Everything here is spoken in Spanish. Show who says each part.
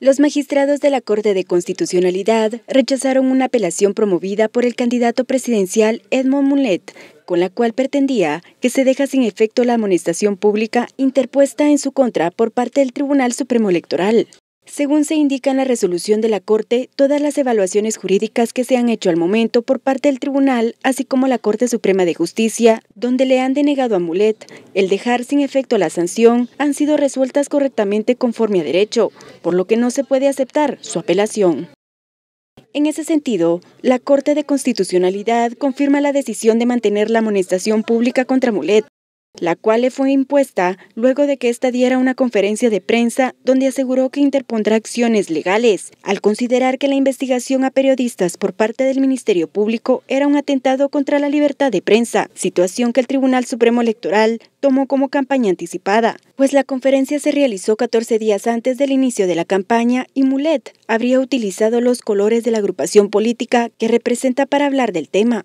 Speaker 1: Los magistrados de la Corte de Constitucionalidad rechazaron una apelación promovida por el candidato presidencial Edmond Mulet, con la cual pretendía que se deja sin efecto la amonestación pública interpuesta en su contra por parte del Tribunal Supremo Electoral. Según se indica en la resolución de la Corte, todas las evaluaciones jurídicas que se han hecho al momento por parte del Tribunal, así como la Corte Suprema de Justicia, donde le han denegado a Mulet el dejar sin efecto la sanción, han sido resueltas correctamente conforme a derecho, por lo que no se puede aceptar su apelación. En ese sentido, la Corte de Constitucionalidad confirma la decisión de mantener la amonestación pública contra Mulet, la cual le fue impuesta luego de que esta diera una conferencia de prensa donde aseguró que interpondrá acciones legales, al considerar que la investigación a periodistas por parte del Ministerio Público era un atentado contra la libertad de prensa, situación que el Tribunal Supremo Electoral tomó como campaña anticipada, pues la conferencia se realizó 14 días antes del inicio de la campaña y Mulet habría utilizado los colores de la agrupación política que representa para hablar del tema.